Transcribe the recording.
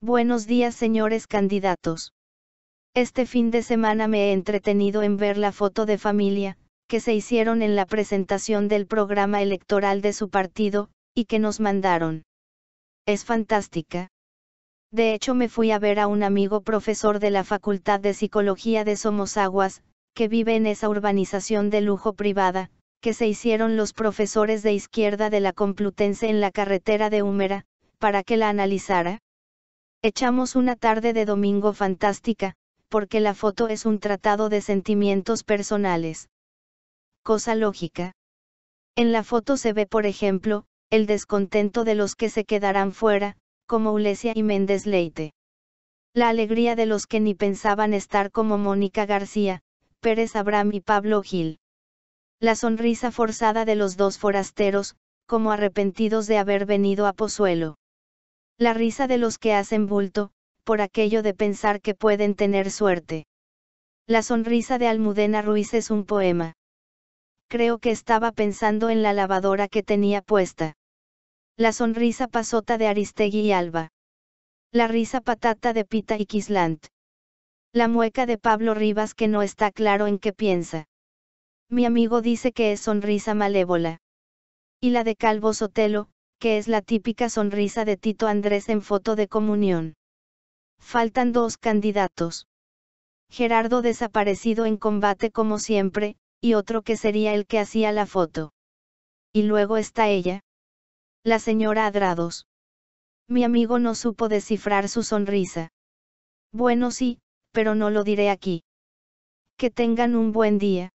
Buenos días señores candidatos. Este fin de semana me he entretenido en ver la foto de familia, que se hicieron en la presentación del programa electoral de su partido, y que nos mandaron. Es fantástica. De hecho me fui a ver a un amigo profesor de la Facultad de Psicología de Somosaguas, que vive en esa urbanización de lujo privada, que se hicieron los profesores de izquierda de la Complutense en la carretera de Húmera, para que la analizara Echamos una tarde de domingo fantástica, porque la foto es un tratado de sentimientos personales. Cosa lógica. En la foto se ve, por ejemplo, el descontento de los que se quedarán fuera, como Ulesia y Méndez Leite. La alegría de los que ni pensaban estar como Mónica García, Pérez Abraham y Pablo Gil. La sonrisa forzada de los dos forasteros, como arrepentidos de haber venido a Pozuelo. La risa de los que hacen bulto, por aquello de pensar que pueden tener suerte. La sonrisa de Almudena Ruiz es un poema. Creo que estaba pensando en la lavadora que tenía puesta. La sonrisa pasota de Aristegui y Alba. La risa patata de Pita y Quislant. La mueca de Pablo Rivas que no está claro en qué piensa. Mi amigo dice que es sonrisa malévola. Y la de Calvo Sotelo, que es la típica sonrisa de Tito Andrés en foto de comunión. Faltan dos candidatos. Gerardo desaparecido en combate como siempre, y otro que sería el que hacía la foto. Y luego está ella. La señora Adrados. Mi amigo no supo descifrar su sonrisa. Bueno sí, pero no lo diré aquí. Que tengan un buen día.